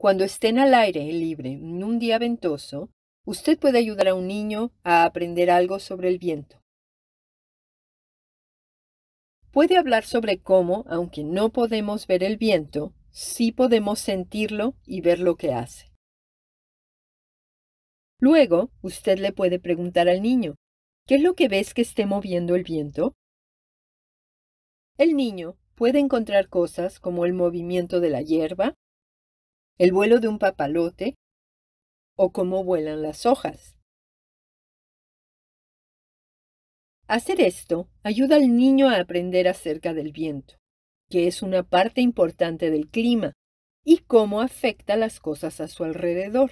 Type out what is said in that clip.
Cuando estén al aire libre en un día ventoso, usted puede ayudar a un niño a aprender algo sobre el viento. Puede hablar sobre cómo, aunque no podemos ver el viento, sí podemos sentirlo y ver lo que hace. Luego, usted le puede preguntar al niño, ¿qué es lo que ves que esté moviendo el viento? El niño puede encontrar cosas como el movimiento de la hierba, el vuelo de un papalote o cómo vuelan las hojas. Hacer esto ayuda al niño a aprender acerca del viento, que es una parte importante del clima, y cómo afecta las cosas a su alrededor.